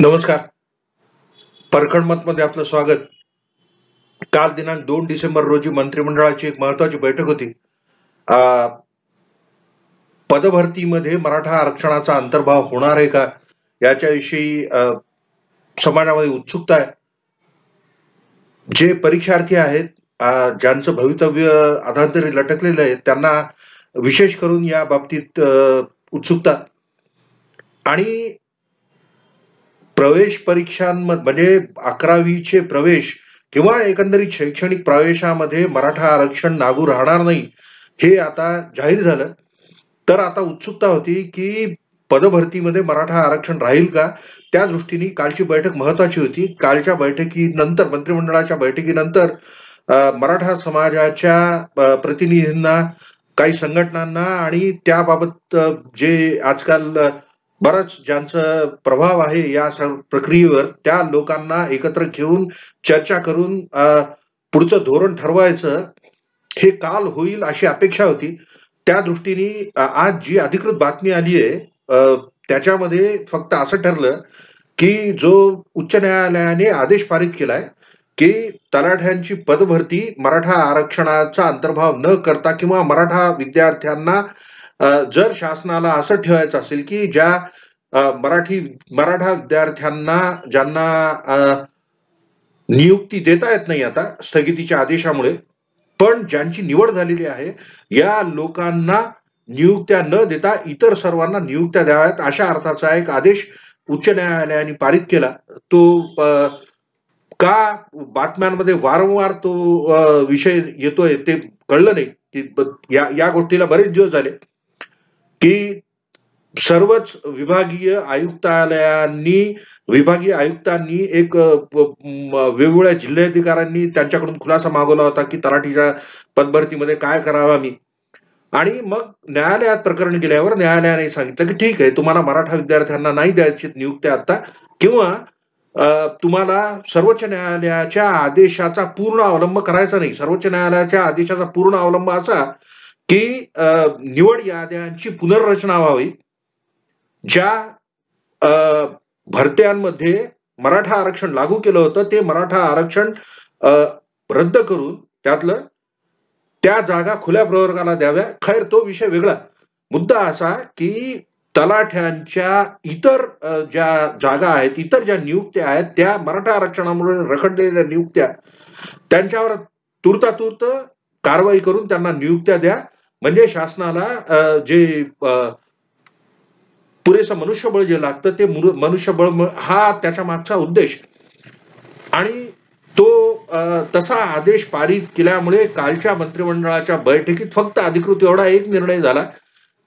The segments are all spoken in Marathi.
नमस्कार परखड मध्ये आपलं स्वागत काल दिनांक दोन डिसेंबर रोजी मंत्रिमंडळाची एक महत्वाची बैठक होती पदभरतीमध्ये मराठा आरक्षणाचा अंतर्भाव होणार आहे का याच्याविषयी समाजामध्ये उत्सुकता आहे जे परीक्षार्थी आहेत ज्यांचं भवितव्य अधांतरी लटकलेलं आहे त्यांना विशेष करून या बाबतीत उत्सुकता आणि प्रवेश परीक्षांमध्ये म्हणजे अकरावीचे प्रवेश किंवा एकंदरीत शैक्षणिक प्रवेशामध्ये मराठा आरक्षण लागू राहणार नाही हे आता जाहीर झालं तर आता उत्सुकता होती की पदभरतीमध्ये मराठा आरक्षण राहील का त्या दृष्टीने कालची बैठक महत्वाची होती कालच्या बैठकीनंतर मंत्रिमंडळाच्या बैठकीनंतर मराठा समाजाच्या प्रतिनिधींना काही संघटनांना आणि त्याबाबत जे आजकाल बरंच ज्यांचं प्रभाव आहे या प्रक्रियेवर त्या लोकांना एकत्र घेऊन चर्चा करून पुढचं धोरण ठरवायचं हे काल होईल अशी अपेक्षा होती त्या दृष्टीने आज जी अधिकृत बातमी आली आहे त्याच्यामध्ये फक्त असं ठरलं की जो उच्च न्यायालयाने आदेश पारित केलाय की तलाठ्यांची पदभरती मराठा आरक्षणाचा अंतर्भाव न करता किंवा मराठा विद्यार्थ्यांना जर शासनाला असं ठेवायचं असेल की ज्या मराठी मराठा विद्यार्थ्यांना ज्यांना नियुक्ती देता येत नाही आता स्थगितीच्या आदेशामुळे पण ज्यांची निवड झालेली आहे या लोकांना नियुक्त्या न देता इतर सर्वांना नियुक्त्या द्याव्यात अशा अर्थाचा एक आदेश उच्च न्यायालयाने पारित केला तो का बातम्यांमध्ये वारंवार तो विषय येतोय ते कळलं नाही की या या गोष्टीला बरेच दिवस झाले की सर्वच विभागीय आयुक्तालयांनी विभागीय आयुक्तांनी एक वेगवेगळ्या जिल्हाधिकाऱ्यांनी त्यांच्याकडून खुलासा मागवला होता की तलाठीच्या पदभरतीमध्ये काय करावा मी आणि मग न्यायालयात प्रकरण गेल्यावर न्यायालयाने सांगितलं की ठीक आहे तुम्हाला मराठा विद्यार्थ्यांना नाही द्यायची नियुक्त्या आता किंवा तुम्हाला सर्वोच्च न्यायालयाच्या आदेशाचा पूर्ण अवलंब करायचा नाही सर्वोच्च न्यायालयाच्या आदेशाचा पूर्ण अवलंब असा की निवड याद्यांची पुनर्रचना व्हावी ज्या भरत्यांमध्ये मराठा आरक्षण लागू केलं होतं ते मराठा आरक्षण रद्द करून त्यातलं त्या जागा खुल्या प्रवर्गाला द्याव्या खैर तो विषय वेगळा मुद्दा असा की तलाठ्यांच्या इतर ज्या जागा आहेत इतर ज्या नियुक्त्या आहेत त्या मराठा आरक्षणामुळे रखडलेल्या नियुक्त्या त्यांच्यावर तुर्तातुर्त कारवाई करून त्यांना नियुक्त्या द्या म्हणजे शासनाला जे पुरेसं मनुष्यबळ जे लागतं ते मनुष्यबळ हा त्याच्या मागचा उद्देश आणि तो तसा आदेश पारित केल्यामुळे कालच्या मंत्रिमंडळाच्या बैठकीत फक्त अधिकृत एवढा एक निर्णय झाला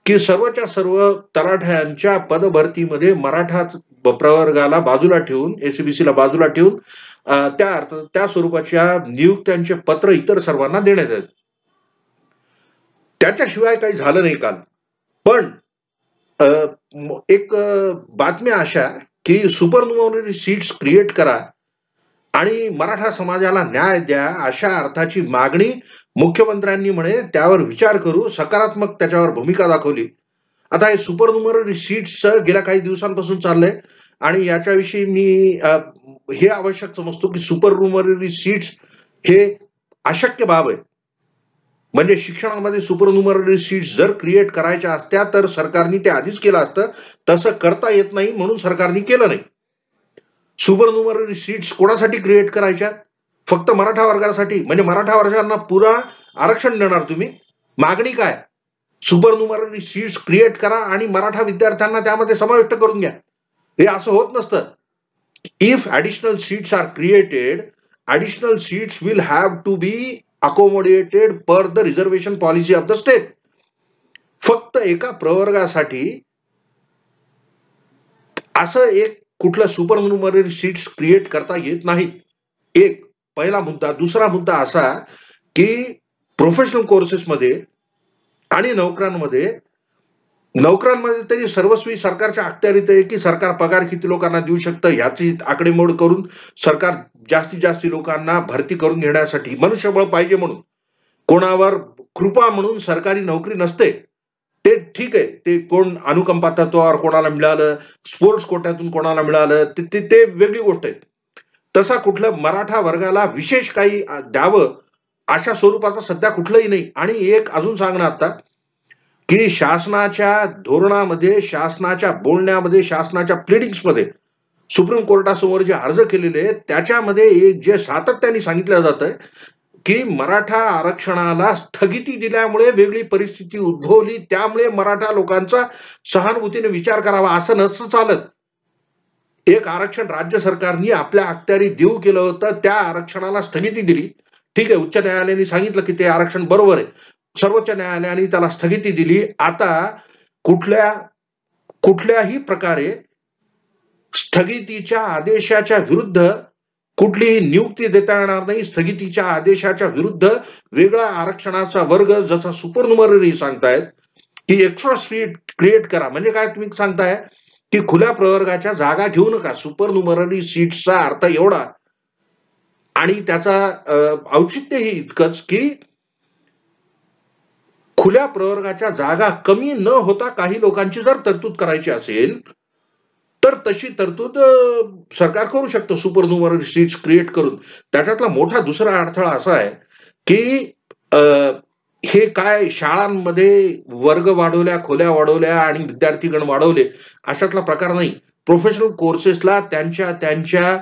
की सर्वच्या सर्व तलाठ्यांच्या पदभरतीमध्ये मराठा प्रवर्गाला बाजूला ठेवून एसीबीसीला बाजूला ठेवून त्या अर्थ त्या स्वरूपाच्या नियुक्त्यांचे पत्र इतर सर्वांना देण्यात येत त्याच्याशिवाय काही झालं नाही काल पण एक बातम्या अशा की सुपरनोमरी सीट्स क्रिएट करा आणि मराठा समाजाला न्याय द्या अशा अर्थाची मागणी मुख्यमंत्र्यांनी म्हणे त्यावर विचार करू सकारात्मक त्याच्यावर भूमिका दाखवली आता हे सुपरनोमरी सीट्स गेल्या काही दिवसांपासून चाललंय आणि याच्याविषयी मी हे आवश्यक समजतो की सुपरनोमरी सीट्स हे अशक्य बाब आहे म्हणजे शिक्षणामध्ये सुपर सुपरन्युमररी सीट्स जर क्रिएट करायच्या असत्या तर सरकारने ते आधीच केलं असतं तसं करता येत नाही म्हणून सरकारने केलं नाही सुपर सुपरन्युमररी सीट्स कोणासाठी क्रिएट करायच्या फक्त मराठा वर्गासाठी म्हणजे मराठा वर्गांना पुरा आरक्षण देणार तुम्ही मागणी काय सुपर सुपरन्युमररी सीट्स क्रिएट करा आणि मराठा विद्यार्थ्यांना त्यामध्ये समाविष्ट करून घ्या हे असं होत नसतं if additional seats are created additional seats will have to be accommodated per the reservation policy of the state फक्त एका प्रवर्गासाठी असं एक कुठलं सुपरन्युमरी सीट्स क्रिएट करता येत नाही एक पहिला मुद्दा दुसरा मुद्दा असा की प्रोफेशनल कोर्सेसमध्ये आणि नोकऱ्यांमध्ये नोकरांमध्ये तरी सर्वस्वी सरकारच्या अखत्यारीत आहे की सरकार पगार किती लोकांना देऊ शकतं याची आकडेमोड करून सरकार जास्तीत जास्त लोकांना भरती करून घेण्यासाठी मनुष्यबळ पाहिजे म्हणून कोणावर कृपा म्हणून सरकारी नोकरी नसते ते ठीक आहे ते कोण अनुकंपा तत्वावर कोणाला मिळालं स्पोर्ट्स कोट्यातून कोणाला मिळालं ते ते, ते वेगळी गोष्ट आहे तसा कुठलं मराठा वर्गाला विशेष काही द्यावं अशा स्वरूपाचा सध्या कुठलंही नाही आणि एक अजून सांगणं आता की शासनाच्या धोरणामध्ये शासनाच्या बोलण्यामध्ये शासनाच्या मध्ये सुप्रीम कोर्टासमोर जे अर्ज केलेले त्याच्यामध्ये एक जे सातत्याने सांगितलं जात आहे की मराठा आरक्षणाला स्थगिती दिल्यामुळे वेगळी परिस्थिती उद्भवली त्यामुळे मराठा लोकांचा सहानुभूतीने विचार करावा असं नसतं चालत एक आरक्षण राज्य सरकारने आपल्या अखत्यारी देऊ केलं होतं त्या आरक्षणाला स्थगिती दिली ठीक आहे उच्च न्यायालयाने सांगितलं की ते आरक्षण बरोबर आहे सर्वोच्च न्यायालयाने त्याला स्थगिती दिली आता कुठल्या कुठल्याही प्रकारे स्थगितीच्या आदेशाच्या विरुद्ध कुठलीही नियुक्ती देता येणार नाही स्थगितीच्या आदेशाच्या विरुद्ध वेगळा आरक्षणाचा वर्ग जसा सुपरनुमरी सांगतायत की एक्स्ट्रा सीट क्रिएट करा म्हणजे काय तुम्ही सांगताय की खुल्या प्रवर्गाच्या जागा घेऊ नका सुपरनुमरी सीटचा अर्थ एवढा आणि त्याचा औचित्यही इतकंच की खुल्या प्रवर्गाच्या जागा कमी न होता काही लोकांची जर तरतूद करायची असेल तर तशी तरतूद सरकार करू शकतं सुपर सीट्स क्रिएट करून त्याच्यातला मोठा दुसरा अडथळा असा आहे की हे काय शाळांमध्ये वर्ग वाढवल्या खोल्या वाढवल्या आणि विद्यार्थीगण वाढवले अशातला प्रकार नाही प्रोफेशनल कोर्सेसला त्यांच्या त्यांच्या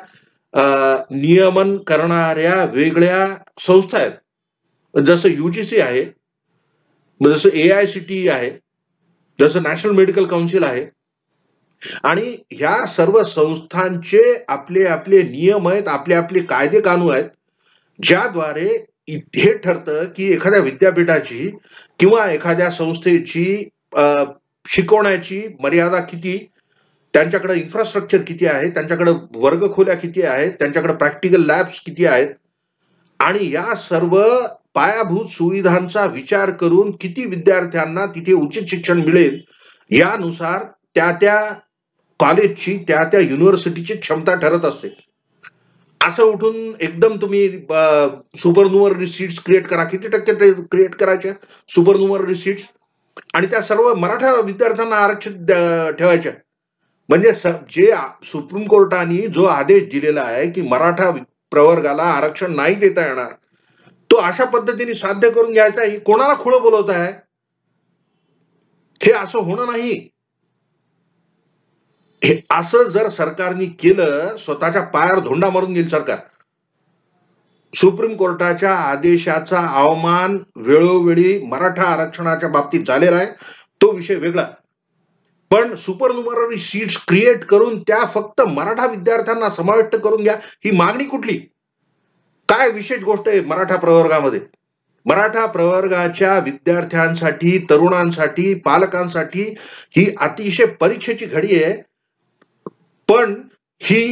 नियमन करणाऱ्या वेगळ्या संस्था आहेत जसं युजीसी आहे मग जसं ए आय सी टी आहे जसं नॅशनल मेडिकल काउन्सिल आहे आणि ह्या सर्व संस्थांचे आपले आपले नियम आहेत आपले आपले कायदे कानून आहेत ज्याद्वारे हे ठरतं की एखाद्या विद्यापीठाची किंवा एखाद्या संस्थेची शिकवण्याची मर्यादा किती त्यांच्याकडे इन्फ्रास्ट्रक्चर किती आहे त्यांच्याकडे वर्गखोल्या किती आहेत त्यांच्याकडे प्रॅक्टिकल लॅब्स किती आहेत आणि या सर्व पायाभूत सुविधांचा विचार करून किती विद्यार्थ्यांना तिथे उचित शिक्षण मिळेल यानुसार त्या त्या कॉलेजची त्या त्या युनिव्हर्सिटीची क्षमता ठरत असते असं उठून एकदम तुम्ही सुपरनुवर सीट्स क्रिएट करा किती टक्के क्रिएट करायच्या सुपरनुवर रिसीट्स आणि त्या सर्व मराठा विद्यार्थ्यांना आरक्षित ठेवायच्या म्हणजे जे सुप्रीम कोर्टाने जो आदेश दिलेला आहे की मराठा प्रवर्गाला आरक्षण नाही देता येणार तो अशा पद्धतीने साध्य करून घ्यायचा ही कोणाला खुळं बोलवत आहे हे असं होणं नाही हे असं जर सरकारने केलं स्वतःच्या पायावर धोंडा मारून घेईल सरकार सुप्रीम कोर्टाच्या आदेशाचा अवमान वेळोवेळी मराठा आरक्षणाच्या बाबतीत झालेला आहे तो विषय वेगळा पण सुपर नुमररी सीट्स क्रिएट करून त्या फक्त मराठा विद्यार्थ्यांना समाविष्ट करून घ्या ही मागणी कुठली काय विशेष गोष्ट आहे मराठा प्रवर्गामध्ये मराठा प्रवर्गाच्या विद्यार्थ्यांसाठी तरुणांसाठी पालकांसाठी ही अतिशय परीक्षेची घडी आहे पण ही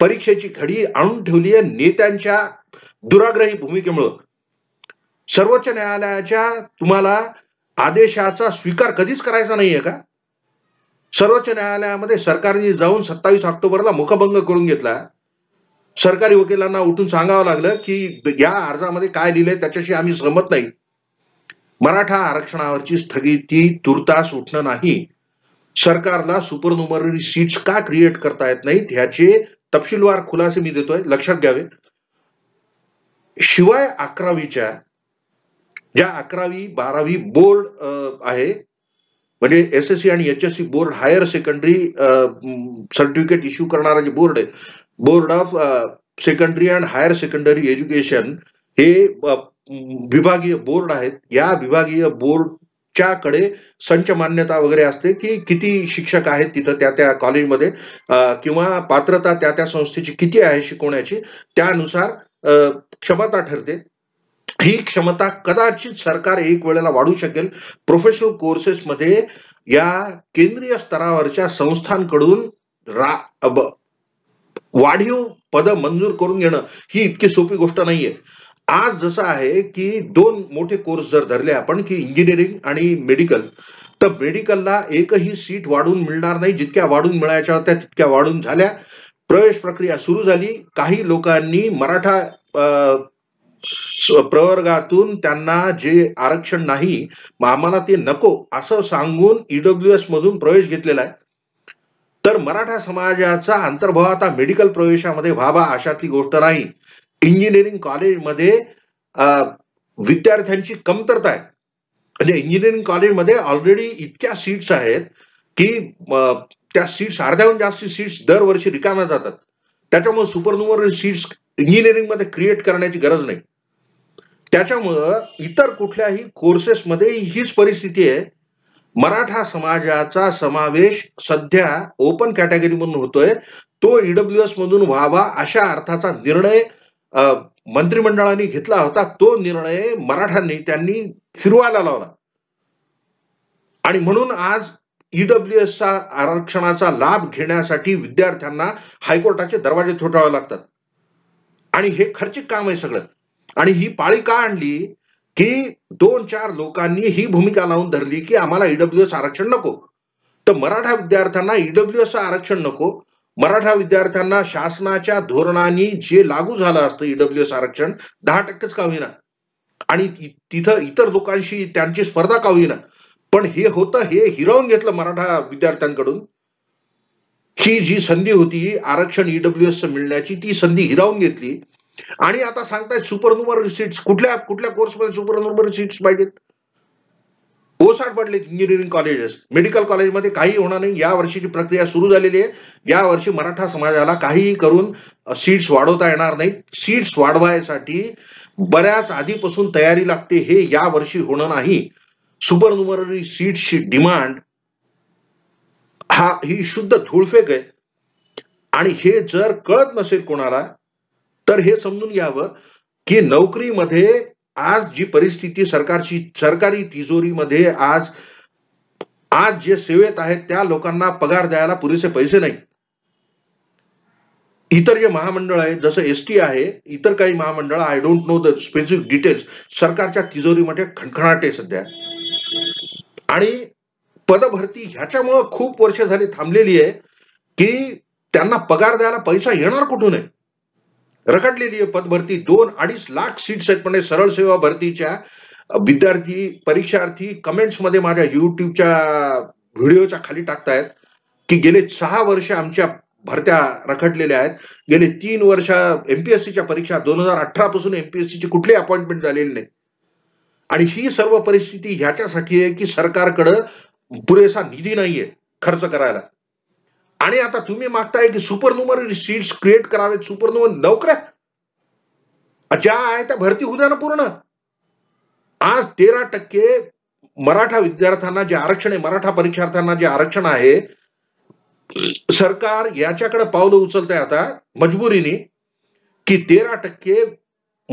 परीक्षेची घडी आणून ठेवली आहे नेत्यांच्या दुराग्रही भूमिकेमुळं सर्वोच्च न्यायालयाच्या तुम्हाला आदेशाचा स्वीकार कधीच करायचा नाहीये का सर्वोच्च न्यायालयामध्ये सरकारने जाऊन सत्तावीस ऑक्टोबरला मुखभंग करून घेतला सरकारी वकिलांना उठून सांगावं लागलं की या अर्जामध्ये काय लिहिलंय त्याच्याशी आम्ही सहमत नाही मराठा आरक्षणावरची स्थगिती तुर्तास उठणं नाही सरकारला सुपरनुमररी सीट्स का क्रिएट करता येत नाहीत ह्याचे तपशीलवार खुलासे मी देतोय लक्षात घ्यावे शिवाय अकरावीच्या ज्या अकरावी बारावी बोर्ड आहे म्हणजे एस एस सी आणि H S C board higher secondary certificate issue करणारा जे बोर्ड आहे board of secondary and higher secondary education हे विभागीय बोर्ड आहेत या विभागीय बोर्डच्या कडे संच मान्यता वगैरे असते की किती शिक्षक आहेत तिथं त्या त्या कॉलेजमध्ये किंवा पात्रता त्या त्या संस्थेची किती आहे शिकवण्याची त्यानुसार क्षमता ठरते ही क्षमता कदाचित सरकार एक वेळेला वाढू शकेल प्रोफेशनल कोर्सेसमध्ये या केंद्रीय स्तरावरच्या संस्थांकडून रा वाढीव पद मंजूर करून घेणं ही इतकी सोपी गोष्ट नाहीये आज जसं आहे की दोन मोठे कोर्स जर धरले आपण की इंजिनिअरिंग आणि मेडिकल तर मेडिकलला एकही सीट वाढून मिळणार नाही जितक्या वाढून मिळायच्या होत्या तितक्या वाढून झाल्या प्रवेश प्रक्रिया सुरू झाली काही लोकांनी मराठा प्रवर्गातून त्यांना जे आरक्षण नाही आम्हाला ते नको असं सांगून ईडब्ल्यू e एस मधून प्रवेश घेतलेला आहे तर मराठा समाजाचा अंतर्भाव आता मेडिकल प्रवेशामध्ये व्हावा अशातली गोष्ट नाही इंजिनिअरिंग कॉलेजमध्ये विद्यार्थ्यांची कमतरता आहे म्हणजे इंजिनिअरिंग कॉलेजमध्ये ऑलरेडी इतक्या सीट्स आहेत की त्या सीट्स अर्ध्याहून जास्त सीट्स दरवर्षी रिकाम्या जातात त्याच्यामुळे सुपरनुमर सीट्स इंजिनिअरिंगमध्ये क्रिएट करण्याची गरज नाही त्याच्यामुळं इतर कुठल्याही कोर्सेसमध्ये हीच परिस्थिती आहे मराठा समाजाचा समावेश सध्या ओपन कॅटेगरी म्हणून होतोय तो ईडब्ल्यू e एस मधून व्हावा अशा अर्थाचा निर्णय मंत्रिमंडळाने घेतला होता तो निर्णय मराठा त्यांनी फिरवायला लावला आणि म्हणून आज ईडब्ल्यू e चा आरक्षणाचा लाभ घेण्यासाठी विद्यार्थ्यांना हायकोर्टाचे दरवाजे थोटावे लागतात आणि हे खर्चिक काम आहे सगळं आणि ही पाळी का आणली की दोन चार लोकांनी ही भूमिका लावून धरली की आम्हाला ईडब्ल्यू e एस आरक्षण नको तर मराठा विद्यार्थ्यांना ईडब्ल्यू e एस आरक्षण नको मराठा विद्यार्थ्यांना शासनाच्या धोरणाने जे लागू झालं असतं ईडब्ल्यू e एस आरक्षण दहा टक्केच का होईना आणि तिथं इतर लोकांशी त्यांची स्पर्धा का होईना पण हे होतं हे हिरावून घेतलं मराठा विद्यार्थ्यांकडून ही जी संधी होती आरक्षण ईडब्ल्यू एस मिळण्याची ती संधी हिरावून घेतली आणि आता सांगतायत सुपर नुमर सीट्स कुठल्या कुठल्या कोर्समध्ये सुपर नुमर सीट्स पाहिजेत ओसाट पडले इंजिनिअरिंग कॉलेजेस मेडिकल कॉलेजमध्ये काही होणार नाही या वर्षीची प्रक्रिया सुरू झालेली आहे या वर्षी मराठा समाजाला काहीही करून सीट्स वाढवता येणार नाही सीट्स वाढवायसाठी बऱ्याच आधीपासून तयारी लागते हे या वर्षी होणं नाही सुपर न्युमररी सीट्सची डिमांड हा ही शुद्ध धुळफेक आहे आणि हे जर कळत नसेल कोणाला तर हे समजून घ्यावं की नोकरीमध्ये आज जी परिस्थिती सरकारची सरकारी तिजोरीमध्ये आज आज जे सेवेत आहेत त्या लोकांना पगार द्यायला पुरेसे पैसे नाही इतर जे महामंडळ आहे जसं एस टी आहे इतर काही महामंडळ I don't know the specific details सरकारच्या तिजोरीमध्ये खणखणाटे सध्या आणि पदभरती ह्याच्यामुळं खूप वर्ष झाली थांबलेली आहे की त्यांना पगार द्यायला पैसा येणार कुठून आहे रखडलेली आहे पदभरती दोन अडीच लाख सीट्स आहेत म्हणजे सरळ सेवा भरतीच्या विद्यार्थी परीक्षार्थी कमेंट्स मध्ये माझ्या युट्यूबच्या व्हिडिओच्या खाली टाकतायत की गेले सहा वर्ष आमच्या भरत्या रखडलेल्या आहेत गेले तीन वर्ष एमपीएससीच्या परीक्षा दोन हजार अठरा पासून एमपीएससीची कुठली अपॉइंटमेंट झालेली नाही आणि ही सर्व परिस्थिती ह्याच्यासाठी आहे की सरकारकडं पुरेसा निधी नाहीये खर्च करायला आणि आता तुम्ही मागताय की सुपर सुपरनुमर सीट्स क्रिएट करावेत सुपर नुमर नोकऱ्या ज्या आहे त्या भरती होऊ द्या ना पूर्ण आज तेरा टक्के मराठा विद्यार्थ्यांना जे आरक्षण आहे मराठा परीक्षार्थ्यांना जे आरक्षण आहे सरकार याच्याकडे पावलं उचलत आहे आता मजबुरीने की तेरा टक्के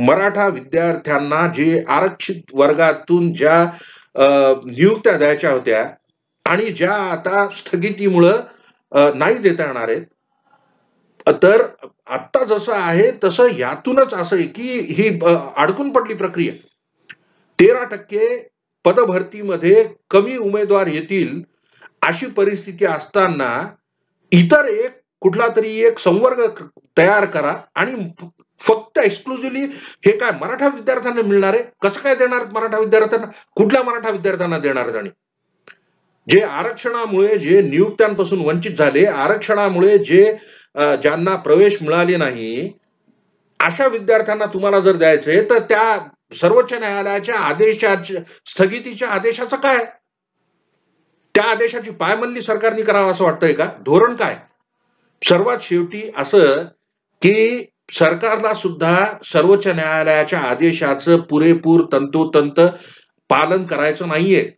मराठा विद्यार्थ्यांना जे आरक्षित वर्गातून ज्या नियुक्त्या द्यायच्या होत्या आणि ज्या आता स्थगितीमुळं नाही देता येणार आहेत तर आत्ता जसं आहे तसं यातूनच असं आहे की ही अडकून पडली प्रक्रिया तेरा टक्के पदभरतीमध्ये कमी उमेदवार येतील अशी परिस्थिती असताना इतर एक कुठला तरी एक संवर्ग तयार करा आणि फक्त एक्सक्लुझिव्हली हे काय मराठा विद्यार्थ्यांना मिळणार आहे कसं काय देणार मराठा विद्यार्थ्यांना कुठल्या मराठा विद्यार्थ्यांना देणार आणि जे आरक्षणामुळे जे नियुक्त्यांपासून वंचित झाले आरक्षणामुळे जे ज्यांना प्रवेश मिळाले नाही अशा विद्यार्थ्यांना तुम्हाला जर द्यायचंय तर त्या सर्वोच्च न्यायालयाच्या आदेशाच्या स्थगितीच्या आदेशाचं काय त्या आदेशाची पायमल्ली सरकारने करावं असं वाटतंय का धोरण काय सर्वात शेवटी असं की सरकारला सुद्धा सर्वोच्च न्यायालयाच्या आदेशाचं पुरेपूर तंतोतंत पालन करायचं नाहीये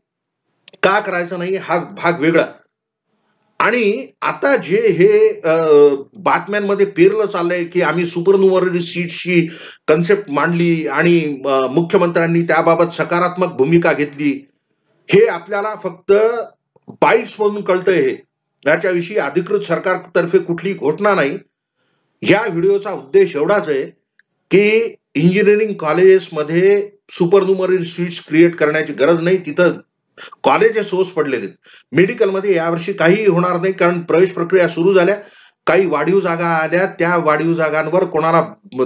का करायचं नाही हा भाग वेगळा आणि आता जे हे बातम्यांमध्ये पेरलं चाललंय की आम्ही सुपरनुमररी सीटची कन्सेप्ट मांडली आणि मुख्यमंत्र्यांनी त्याबाबत सकारात्मक भूमिका घेतली हे आपल्याला फक्त बाईट्स मधून कळतंय हे याच्याविषयी अधिकृत सरकारतर्फे कुठली घोषणा नाही या व्हिडिओचा उद्देश एवढाच आहे की इंजिनिअरिंग कॉलेजेसमध्ये सुपरनुमरी स्वीट्स क्रिएट करण्याची गरज नाही तिथं कॉलेज सोर्स पडलेले मेडिकलमध्ये यावर्षी काही होणार नाही कारण प्रवेश प्रक्रिया सुरू झाल्या काही वाढीव जागा आल्या त्या वाढीव जागांवर कोणाला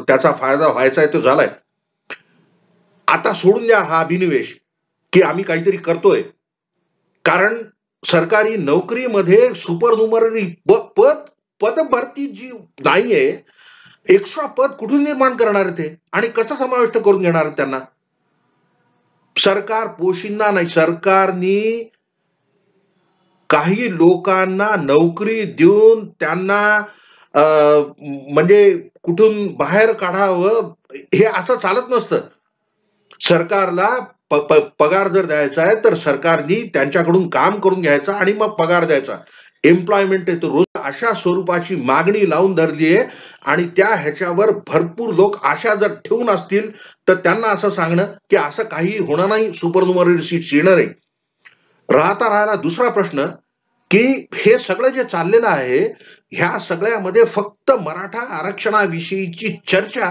त्याचा फायदा व्हायचा आहे तो झालाय आता सोडून द्या हा अभिनिवेश की आम्ही काहीतरी करतोय कारण सरकारी नोकरीमध्ये सुपर नुमररी पद भरती जी नाहीये एक्स्ट्रा पद कुठून निर्माण करणार ते आणि कसं समाविष्ट करून घेणार त्यांना सरकार पोशींना नाही सरकारनी काही लोकांना नोकरी देऊन त्यांना म्हणजे कुठून बाहेर काढावं हे असं चालत नसतं सरकारला पगार जर द्यायचा आहे तर सरकारनी त्यांच्याकडून काम करून घ्यायचा आणि मग पगार द्यायचा एम्प्लॉयमेंट येतो रोज अशा स्वरूपाची मागणी लावून धरली आहे आणि त्या ह्याच्यावर भरपूर लोक आशा जर ठेवून असतील तर त्यांना असं सांगणं की असं काही होणार नाही नुमरी सीट येणार आहे राहता राहिला दुसरा प्रश्न की हे सगळं जे चाललेलं आहे ह्या सगळ्यामध्ये फक्त मराठा आरक्षणाविषयीची चर्चा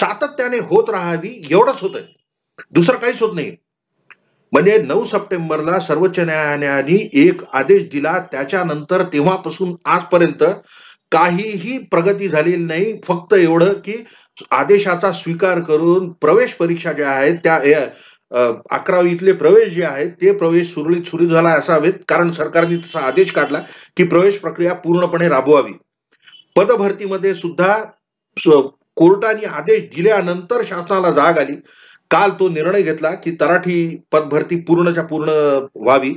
सातत्याने होत राहावी एवढंच होतंय दुसरं काहीच होत नाही म्हणजे नऊ सप्टेंबरला सर्वोच्च न्यायालयाने एक आदेश दिला त्याच्यानंतर तेव्हापासून आजपर्यंत काहीही प्रगती झालेली नाही फक्त एवढं की आदेशाचा स्वीकार करून प्रवेश परीक्षा ज्या आहेत त्या अकरावीतले प्रवेश जे आहेत ते प्रवेश सुरळीत सुरू झाला असावेत कारण सरकारने तसा आदेश काढला की प्रवेश प्रक्रिया पूर्णपणे राबवावी पदभरतीमध्ये सुद्धा कोर्टाने आदेश दिल्यानंतर शासनाला जाग आली काल तो निर्णय घेतला की तराठी पदभरती पूर्णच्या पूर्ण व्हावी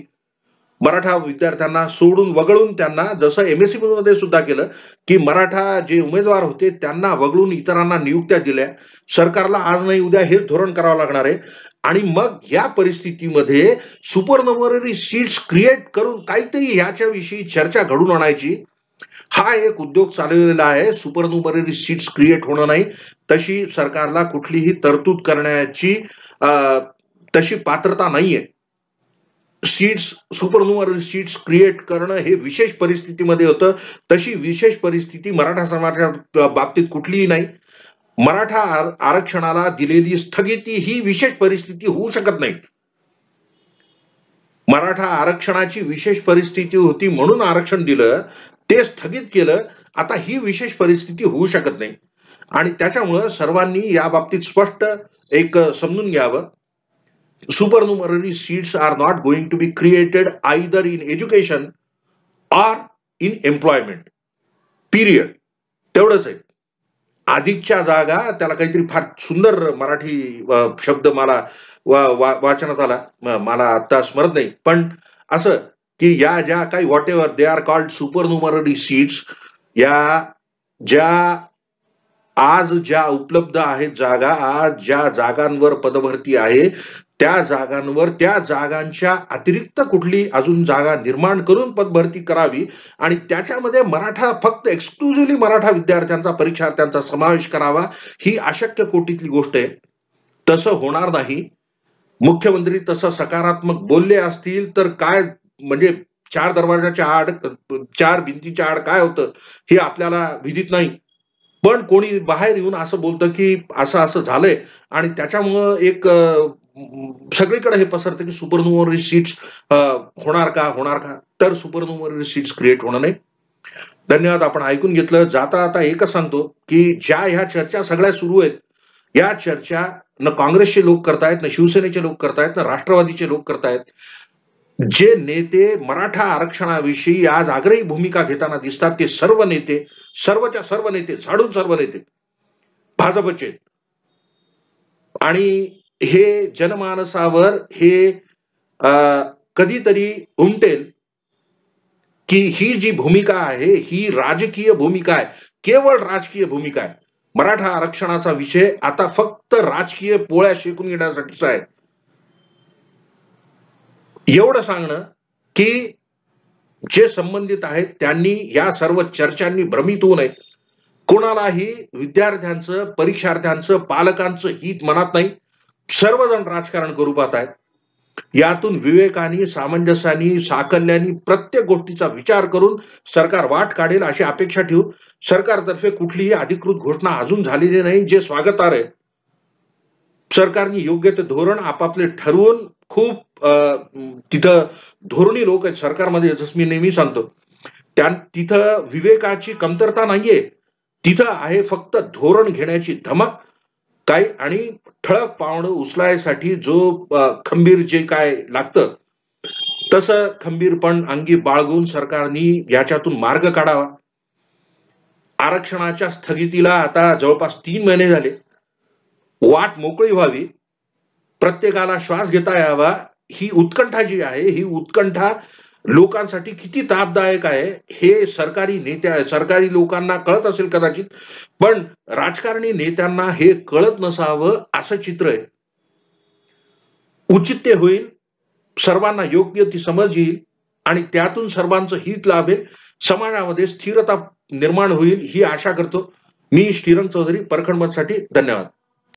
मराठा विद्यार्थ्यांना सोडून वगळून त्यांना जसं एम एस सी मध्ये सुद्धा केलं की मराठा जे उमेदवार होते त्यांना वगळून इतरांना नियुक्त्या दिल्या सरकारला आज नाही उद्या हेच धोरण करावं लागणार आहे आणि मग या परिस्थितीमध्ये सुपरनोवररी सीट्स क्रिएट करून काहीतरी ह्याच्याविषयी चर्चा घडून आणायची हा एक उद्योग चालवलेला आहे सुपरनुमरी सीट्स क्रिएट होणं नाही तशी सरकारला कुठलीही तरतूद करण्याची तशी पात्रता नाहीये सीट्स सुपरनुमरी सीट्स क्रिएट करणं हे विशेष परिस्थितीमध्ये होतं तशी विशेष परिस्थिती मराठा समाजाच्या बाबतीत कुठलीही नाही मराठा आरक्षणाला दिलेली स्थगिती ही विशेष परिस्थिती होऊ शकत नाही मराठा आरक्षणाची विशेष परिस्थिती होती म्हणून आरक्षण दिलं ते स्थगित केलं आता ही विशेष परिस्थिती होऊ शकत नाही आणि त्याच्यामुळं सर्वांनी या बाबतीत स्पष्ट एक समजून घ्यावं super supernumerary seats are not going to be created either in education or in employment period तेवढंच आहे आधीच्या जागा त्याला काहीतरी फार सुंदर मराठी शब्द मला वाचनात आला मला आता स्मरत नाही पण असं की या ज्या काही whatever they are called supernumerary seats या ज्या आज ज्या उपलब्ध आहेत जागा आज ज्या जागांवर पदभरती आहे त्या जागांवर त्या जागांच्या अतिरिक्त कुठली अजून जागा निर्माण करून पदभरती करावी आणि त्याच्यामध्ये मराठा फक्त एक्सक्लुझिव्हली मराठा विद्यार्थ्यांचा परीक्षार्थ्यांचा समावेश करावा ही अशक्य कोटीतली गोष्ट आहे तसं होणार नाही मुख्यमंत्री तसं सकारात्मक बोलले असतील तर काय म्हणजे चार दरवाजाच्या आड चार भिंतीच्या आड काय होतं हे आपल्याला विदित नाही पण कोणी बाहेर येऊन असं बोलतं की असं असं झालंय आणि त्याच्यामुळं एक सगळीकडे हे पसरतं की सुपरनुमरी सीट्स होणार का होणार का तर सुपरनुमरी सीट्स क्रिएट होणार नाही धन्यवाद आपण ऐकून घेतलं जाता आता एकच सांगतो की ज्या ह्या चर्चा सगळ्या सुरू आहेत या चर्चा न काँग्रेसचे लोक करतायत ना शिवसेनेचे लोक करतायत ना राष्ट्रवादीचे लोक करतायत जे नेते मराठा आरक्षणाविषयी आज आग्रही भूमिका घेताना दिसतात ते सर्व नेते सर्वच्या सर्व नेते झाडून सर्व नेते भाजपचे आणि हे जनमानसावर हे कधीतरी उमटेल की ही जी भूमिका आहे ही राजकीय भूमिका आहे केवळ राजकीय भूमिका आहे मराठा आरक्षणाचा विषय आता फक्त राजकीय पोळ्या शेकून घेण्यासाठीचा आहे एवढं सांगणं की जे संबंधित आहेत त्यांनी या सर्व चर्चांनी भ्रमित होऊ नये कोणालाही विद्यार्थ्यांचं परीक्षार्थ्यांचं पालकांचं हित मनात नाही सर्वजण राजकारण करू पाहत आहेत यातून विवेकाने सामंजस्याने साकल्याने प्रत्येक गोष्टीचा विचार करून सरकार वाट काढेल अशी अपेक्षा ठेवून सरकारतर्फे कुठलीही अधिकृत घोषणा अजून झालेली नाही जे स्वागतार आहे सरकारनी योग्य ते धोरण आपापले ठरवून खूप तिथं धोरणी लोक आहेत सरकारमध्ये जसं मी नेहमी सांगतो त्या तिथं विवेकाची कमतरता नाहीये तिथं आहे फक्त धोरण घेण्याची धमक काय आणि ठळक पावणं उचलायसाठी जो खंबीर जे काय लागतं तसं खंबीरपण अंगी बाळगून सरकारनी याच्यातून मार्ग काढावा आरक्षणाच्या स्थगितीला आता जवळपास तीन महिने झाले वाट मोकळी व्हावी प्रत्येकाला श्वास घेता यावा ही उत्कंठा जी आहे ही उत्कंठा लोकांसाठी किती तापदायक आहे हे सरकारी नेत्या सरकारी लोकांना कळत असेल कदाचित पण राजकारणी नेत्यांना हे कळत नसावं असं चित्र आहे ते होईल सर्वांना योग्य ती समज येईल आणि त्यातून सर्वांचं हित लाभेल समाजामध्ये स्थिरता निर्माण होईल ही आशा करतो मी श्रीरंग चौधरी साठी धन्यवाद